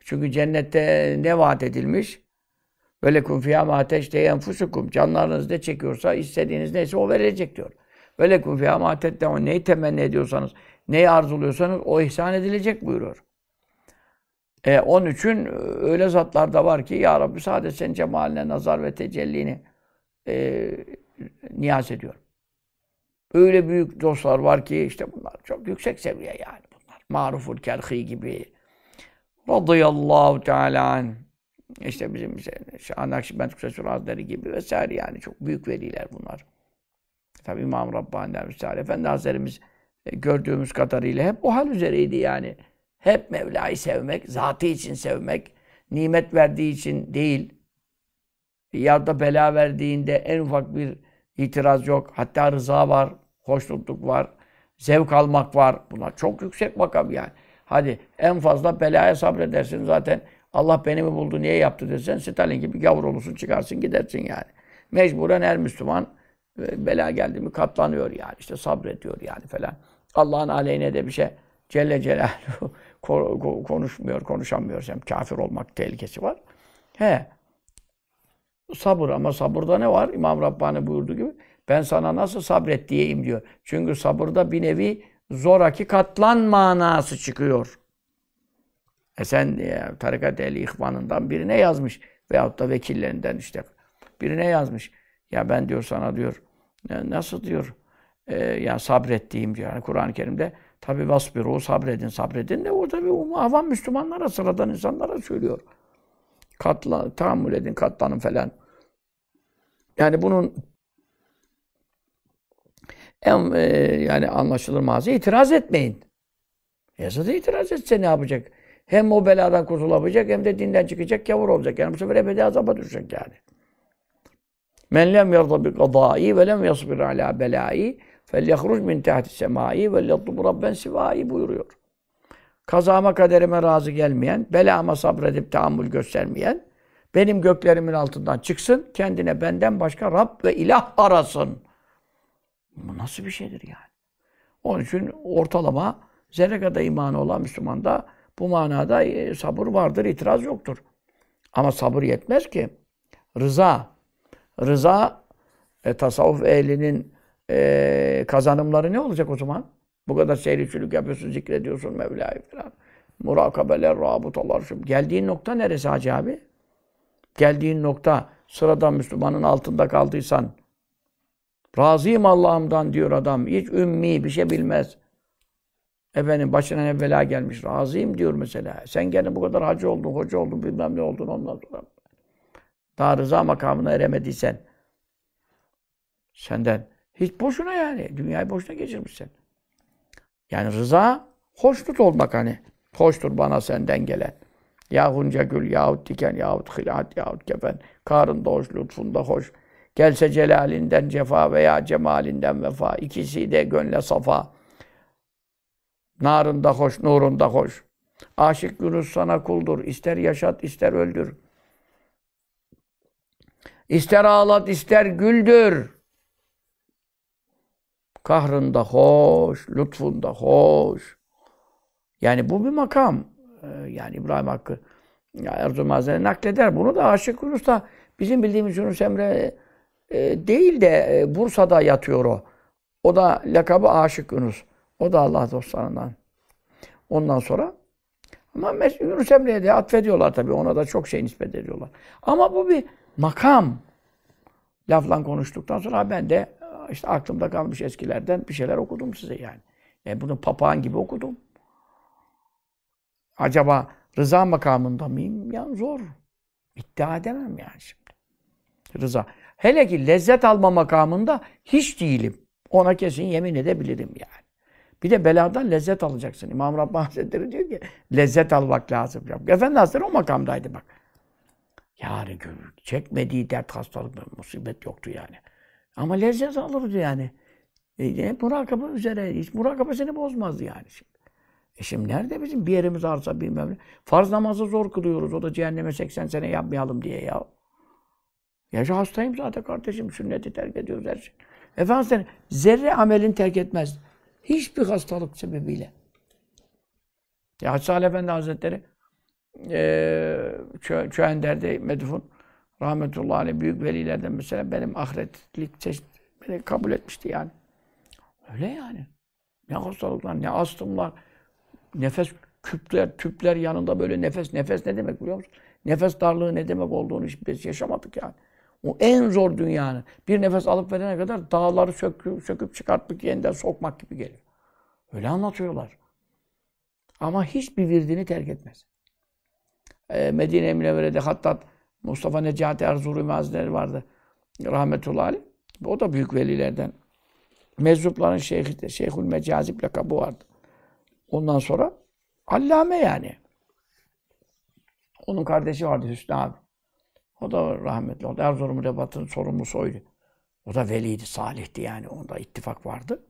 Çünkü cennette ne vaat edilmiş? Böyle kun fiyâ mâ teşteyenfusukum. Canlarınız ne çekiyorsa, istediğiniz neyse o verilecek diyor. Böyle kun fiyâ de o Neyi temenni ediyorsanız, neyi arzuluyorsanız o ihsan edilecek buyuruyor. E, onun için öyle zatlar da var ki Ya Rabbi sadece senin cemaline, nazar ve tecellini e, niyaz ediyorum. Öyle büyük dostlar var ki işte bunlar çok yüksek seviye yani bunlar. Maruful Kerhi gibi. Radıyallahu Teala an. İşte bizim işte, Nakşibend Kusesul Hazretleri gibi vesaire yani çok büyük veliler bunlar. Tabi İmam Rabbani'den Risale Efendi Hazretlerimiz e, gördüğümüz kadarıyla hep o hal üzereydi yani. Hep Mevla'yı sevmek, zatı için sevmek, nimet verdiği için değil, e, ya da bela verdiğinde en ufak bir itiraz yok. Hatta rıza var hoşnutluk var, zevk almak var. Bunlar çok yüksek makam yani. Hadi en fazla belaya sabredersin zaten. Allah beni mi buldu, niye yaptı desen Stalin gibi gavur olursun, çıkarsın gidersin yani. Mecburen her Müslüman e, bela geldi mi katlanıyor yani. işte sabrediyor yani falan. Allah'ın aleyhine de bir şey Celle Celaluhu konuşmuyor, konuşamıyor. Hem kafir olmak tehlikesi var. He, Sabır ama sabırda ne var? İmam Rabbani buyurduğu gibi ben sana nasıl sabret diyeyim diyor. Çünkü sabırda bir nevi zoraki katlan manası çıkıyor. E sen ya, e, tarikat ehli ihvanından birine yazmış veyahut da vekillerinden işte birine yazmış. Ya ben diyor sana diyor e, nasıl diyor e, ya sabrettiğim diyor. Yani Kur'an-ı Kerim'de tabi vasbiru sabredin sabredin de o tabi avam Müslümanlara sıradan insanlara söylüyor. Katla, tahammül edin, katlanın falan. Yani bunun en, e, yani anlaşılır mazı itiraz etmeyin. Yazıda itiraz etse ne yapacak? Hem o beladan kurtulabilecek hem de dinden çıkacak, kavur olacak. Yani bu sefer ebedi azaba düşecek yani. Men lem yerda bi kadai ve lem yasbir ala belai fel yahruc min tahti semai ve yatlub rabben sivai buyuruyor kazama kaderime razı gelmeyen, belama sabredip tahammül göstermeyen, benim göklerimin altından çıksın, kendine benden başka Rab ve ilah arasın. Bu nasıl bir şeydir yani? Onun için ortalama zerre kadar imanı olan Müslüman da bu manada e, sabır vardır, itiraz yoktur. Ama sabır yetmez ki. Rıza, rıza e, tasavvuf ehlinin e, kazanımları ne olacak o zaman? Bu kadar seyircilik yapıyorsun, zikrediyorsun Mevla'yı falan. Murakabeler, rabıtalar. Şimdi geldiğin nokta neresi Hacı abi? Geldiğin nokta sıradan Müslümanın altında kaldıysan razıyım Allah'ımdan diyor adam. Hiç ümmi bir şey bilmez. Efendim başına ne bela gelmiş. Razıyım diyor mesela. Sen gene bu kadar hacı oldun, hoca oldun, bilmem ne oldun ondan sonra. Daha rıza makamına eremediysen senden hiç boşuna yani. Dünyayı boşuna geçirmiş sen. Yani rıza hoşnut olmak hani. Hoştur bana senden gelen. Ya hunca gül, yahut diken, yahut hilat, yahut kefen. Karında hoş, lütfunda hoş. Gelse celalinden cefa veya cemalinden vefa. İkisi de gönle safa. Narında hoş, nurunda hoş. Aşık Yunus sana kuldur. İster yaşat, ister öldür. İster ağlat, ister güldür. Kahrında hoş, lütfunda hoş. Yani bu bir makam. Ee, yani İbrahim Hakkı Erzurum Hazretleri nakleder. Bunu da Aşık Yunus da bizim bildiğimiz Yunus Emre e, değil de e, Bursa'da yatıyor o. O da lakabı Aşık Yunus. O da Allah dostlarından. Ondan sonra ama Yunus Emre'ye de atfediyorlar tabii. Ona da çok şey nispet ediyorlar. Ama bu bir makam. Lafla konuştuktan sonra ben de işte aklımda kalmış eskilerden bir şeyler okudum size yani. E bunu papağan gibi okudum. Acaba rıza makamında mıyım? Yani zor. İddia edemem yani şimdi. Rıza. Hele ki lezzet alma makamında hiç değilim. Ona kesin yemin edebilirim yani. Bir de beladan lezzet alacaksın. İmam Rabbani Hazretleri diyor ki lezzet almak lazım. Efendi Hazretleri o makamdaydı bak. Yani çekmediği dert hastalık musibet yoktu yani. Ama lezzet alırdı yani. E, e, murakaba üzere, hiç murakaba seni bozmazdı yani şimdi. E şimdi nerede bizim bir yerimiz arsa bilmem ne. Farz namazı zor kılıyoruz. O da cehenneme 80 sene yapmayalım diye ya. Ya hastayım zaten kardeşim. Sünneti terk ediyoruz her şey. Efendim sen zerre amelin terk etmez. Hiçbir hastalık sebebiyle. Ya Hacı Salih Efendi Hazretleri e, Çö Çöender'de Medfun rahmetullahi aleyh büyük velilerden mesela benim ahiretlik çeşit beni kabul etmişti yani. Öyle yani. Ne hastalıklar, ne astımlar, nefes küpler, tüpler yanında böyle nefes, nefes ne demek biliyor musun? Nefes darlığı ne demek olduğunu biz yaşamadık yani. O en zor dünyanın. Bir nefes alıp verene kadar dağları söküp, söküp çıkartmak, yeniden sokmak gibi geliyor. Öyle anlatıyorlar. Ama hiçbir virdini terk etmez. Ee, Medine-i Münevvere'de hatta Mustafa Necati Erzurumi Hazretleri vardı. Rahmetullahi O da büyük velilerden. Meczupların şeyhi, Şeyhül Mecazip lakabı vardı. Ondan sonra allame yani. Onun kardeşi vardı Hüsnü abi. O da rahmetli oldu. Erzurum Rebat'ın sorumlusu oydu. O da veliydi, salihti yani. Onda ittifak vardı.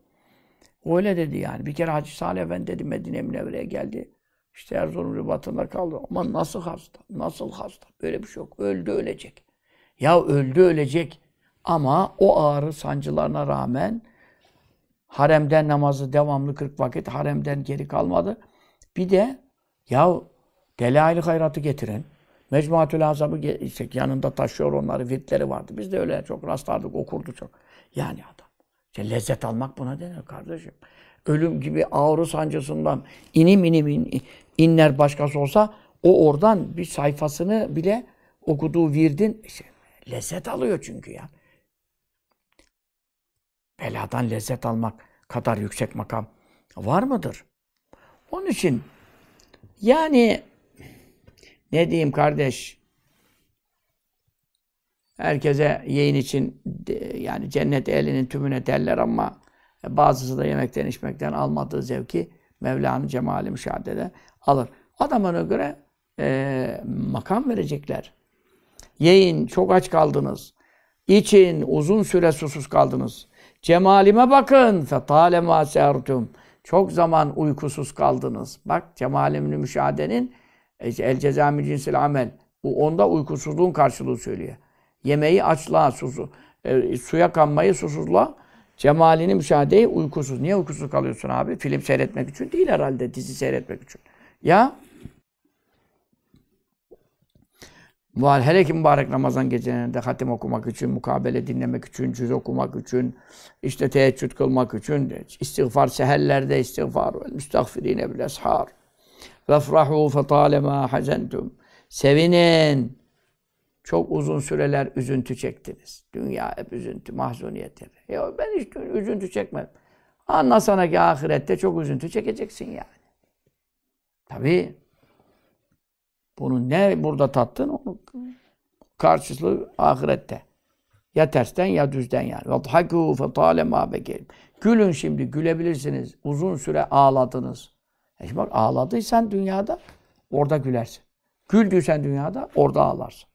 O Öyle dedi yani. Bir kere Hacı Salih Efendi dedi Medine Münevre'ye geldi. İşte Erzurum rübatında kaldı. Ama nasıl hasta? Nasıl hasta? Böyle bir şey yok. Öldü ölecek. Ya öldü ölecek. Ama o ağrı sancılarına rağmen haremden namazı devamlı 40 vakit haremden geri kalmadı. Bir de ya delail hayratı getiren Mecmuatül Azam'ı işte yanında taşıyor onları, vitleri vardı. Biz de öyle çok rastlardık, okurdu çok. Yani adam. İşte lezzet almak buna denir kardeşim. Ölüm gibi ağrı sancısından inim inim inim İnler başkası olsa o oradan bir sayfasını bile okuduğu virdin işte, lezzet alıyor çünkü ya. Beladan lezzet almak kadar yüksek makam var mıdır? Onun için yani ne diyeyim kardeş? Herkese yayın için yani cennet elinin tümüne derler ama bazısı da yemekten içmekten almadığı zevki Mevla'nın cemali müşahedede alır. Adamına göre e, makam verecekler. Yiyin, çok aç kaldınız. İçin, uzun süre susuz kaldınız. Cemalime bakın. Fetalema sertum. Çok zaman uykusuz kaldınız. Bak cemalimli müşahedenin e, el cezami cinsil amel. Bu onda uykusuzluğun karşılığı söylüyor. Yemeği açlığa, susu, e, suya kanmayı susuzluğa, cemalini müşahedeyi uykusuz. Niye uykusuz kalıyorsun abi? Film seyretmek için değil herhalde, dizi seyretmek için. Ya Muhal hele ki mübarek Ramazan gecelerinde hatim okumak için, mukabele dinlemek için, cüz okumak için, işte teheccüd kılmak için, istiğfar seherlerde istiğfar ve müstağfirine bil ashar. Vefrahu fetalema hazentum. Sevinin. Çok uzun süreler üzüntü çektiniz. Dünya hep üzüntü, mahzuniyet Ya ben hiç üzüntü çekmedim. Anlasana ki ahirette çok üzüntü çekeceksin yani. Tabi bunu ne burada tattın onu karşılığı ahirette. Ya tersten ya düzden yani. وَضْحَكُوا فَطَالَمَا بَكَيْمْ Gülün şimdi, gülebilirsiniz. Uzun süre ağladınız. E şimdi bak ağladıysan dünyada orada gülersin. Güldüysen dünyada orada ağlarsın.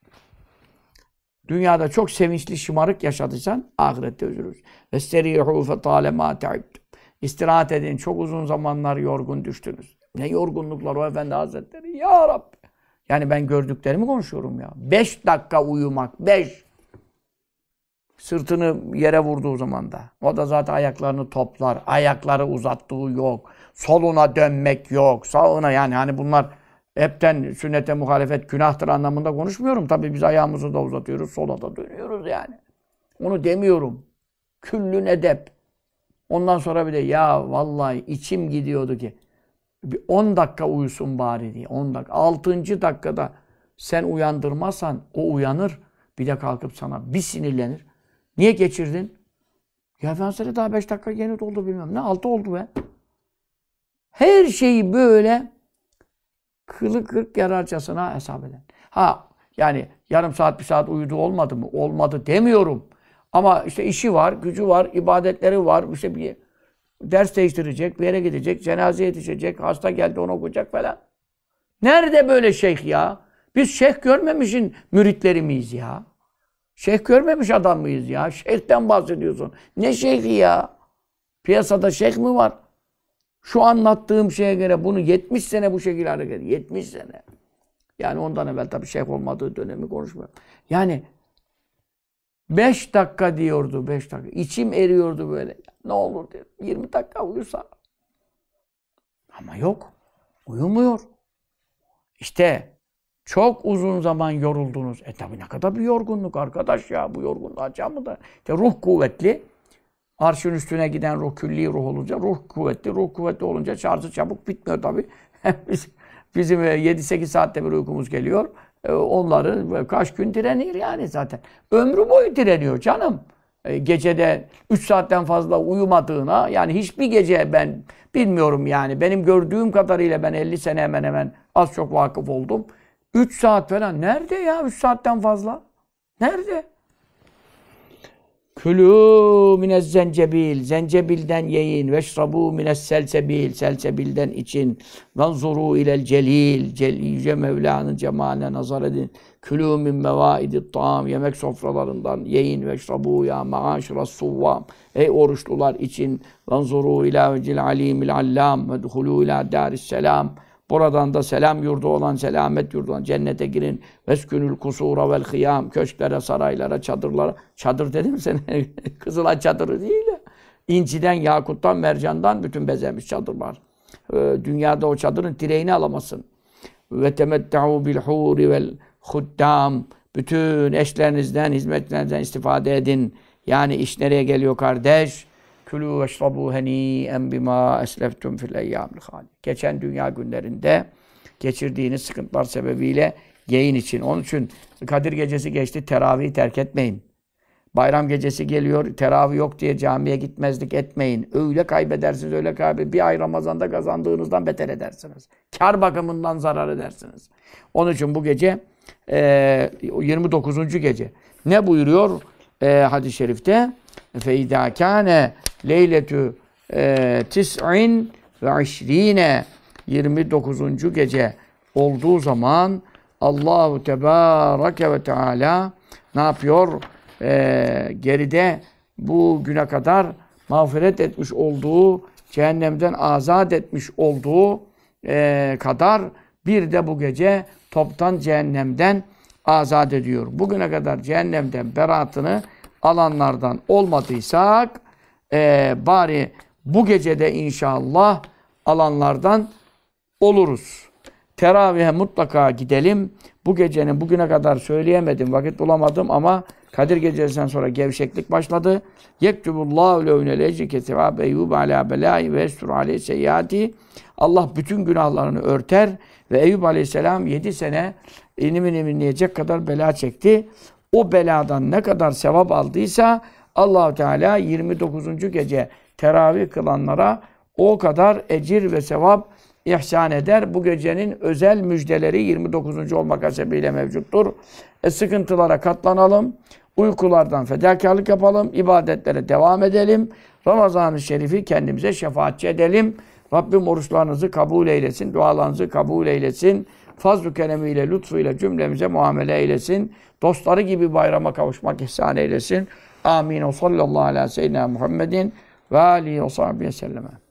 Dünyada çok sevinçli, şımarık yaşadıysan ahirette üzülürsün. وَاسْتَرِيحُوا فَطَالَمَا تَعِبْتُمْ İstirahat edin. Çok uzun zamanlar yorgun düştünüz. Ne yorgunluklar o efendi hazretleri. Ya Rabbi. Yani ben gördüklerimi konuşuyorum ya. Beş dakika uyumak. Beş. Sırtını yere vurduğu zaman da. O da zaten ayaklarını toplar. Ayakları uzattığı yok. Soluna dönmek yok. Sağına yani hani bunlar hepten sünnete muhalefet günahtır anlamında konuşmuyorum. Tabii biz ayağımızı da uzatıyoruz. Sola da dönüyoruz yani. Onu demiyorum. Küllün edep. Ondan sonra bir de ya vallahi içim gidiyordu ki. Bir 10 dakika uyusun bari diye. 10 dakika. 6. dakikada sen uyandırmazsan o uyanır. Bir de kalkıp sana bir sinirlenir. Niye geçirdin? Ya Efendimiz'e daha 5 dakika yeni doldu bilmem ne. 6 oldu be. Her şeyi böyle kılı kırk yararcasına hesap eden. Ha yani yarım saat bir saat uyudu olmadı mı? Olmadı demiyorum. Ama işte işi var, gücü var, ibadetleri var. bir şey bir ders değiştirecek, bir yere gidecek, cenaze yetişecek, hasta geldi onu okuyacak falan. Nerede böyle şeyh ya? Biz şeyh görmemişin müritleri miyiz ya? Şeyh görmemiş adam mıyız ya? Şeyhten bahsediyorsun. Ne şeyhi ya? Piyasada şeyh mi var? Şu anlattığım şeye göre bunu 70 sene bu şekilde hareket 70 sene. Yani ondan evvel tabii şeyh olmadığı dönemi konuşmuyorum. Yani Beş dakika diyordu beş dakika. İçim eriyordu böyle. Ne olur diyor. Yirmi dakika uyursa. Ama yok. Uyumuyor. İşte çok uzun zaman yoruldunuz. E tabi ne kadar bir yorgunluk arkadaş ya. Bu yorgunluğa. açar mı da? İşte ruh kuvvetli. Arşın üstüne giden ruh, külli ruh olunca ruh kuvvetli. Ruh kuvvetli olunca şarjı çabuk bitmiyor tabi. Bizim 7-8 e, saatte bir uykumuz geliyor. E, onları e, kaç gün direnir yani zaten. Ömrü boyu direniyor canım. E, gecede 3 saatten fazla uyumadığına yani hiçbir gece ben bilmiyorum yani. Benim gördüğüm kadarıyla ben 50 sene hemen hemen az çok vakıf oldum. 3 saat falan nerede ya 3 saatten fazla? Nerede? Külü minez zencebil, zencebilden yiyin. Veşrabu minez selsebil, selsebilden için. Vanzuru ilel celil, celil yüce Mevla'nın cemaline nazar edin. Külü min mevaidi tam, yemek sofralarından yiyin. Veşrabu ya maaşra suvvam. Ey oruçlular için. Vanzuru ila vecil alimil allam, ve ila daris selam. Buradan da selam yurdu olan, selamet yurdu olan cennete girin. Veskünül kusura vel hıyam. Köşklere, saraylara, çadırlara. Çadır dedim sen Kızılay çadırı değil ya. İnciden, yakuttan, mercandan bütün bezemiş çadırlar. Ee, dünyada o çadırın direğini alamazsın. Ve temettu bil huri vel huddam. Bütün eşlerinizden, hizmetlerinizden istifade edin. Yani iş nereye geliyor kardeş? Külü veşrabu heni'en bima esleftum fil eyyamil hali. Geçen dünya günlerinde geçirdiğiniz sıkıntılar sebebiyle yayın için. Onun için Kadir gecesi geçti, teravihi terk etmeyin. Bayram gecesi geliyor, teravih yok diye camiye gitmezlik etmeyin. Öyle kaybedersiniz, öyle kaybedersiniz. Bir ay Ramazan'da kazandığınızdan beter edersiniz. Kar bakımından zarar edersiniz. Onun için bu gece 29. gece. Ne buyuruyor hadis-i şerifte? فَاِذَا كَانَ Leyletü e, tis'in ve işrine 29. gece olduğu zaman Allahu Tebareke ve Teala ne yapıyor? E, geride bu güne kadar mağfiret etmiş olduğu, cehennemden azat etmiş olduğu e, kadar bir de bu gece toptan cehennemden azat ediyor. Bugüne kadar cehennemden beratını alanlardan olmadıysak e, bari bu gecede inşallah alanlardan oluruz. Teravihe mutlaka gidelim. Bu gecenin bugüne kadar söyleyemedim, vakit bulamadım ama Kadir gecesinden sonra gevşeklik başladı. Yektubullahu levne lecri ketevâbe eyyub alâ belâi ve estur aleyh Allah bütün günahlarını örter ve Eyüp aleyhisselam yedi sene inimin ininleyecek kadar bela çekti. O beladan ne kadar sevap aldıysa allah Teala 29. gece teravih kılanlara o kadar ecir ve sevap ihsan eder. Bu gecenin özel müjdeleri 29. olmak hasebiyle mevcuttur. E, sıkıntılara katlanalım, uykulardan fedakarlık yapalım, ibadetlere devam edelim. Ramazan-ı Şerif'i kendimize şefaatçi edelim. Rabbim oruçlarınızı kabul eylesin, dualarınızı kabul eylesin. Fazl-ı keremiyle, lütfuyla cümlemize muamele eylesin. Dostları gibi bayrama kavuşmak ihsan eylesin. Amin. Sallallahu aleyhi ve sellem Muhammedin ve alihi ve sellem.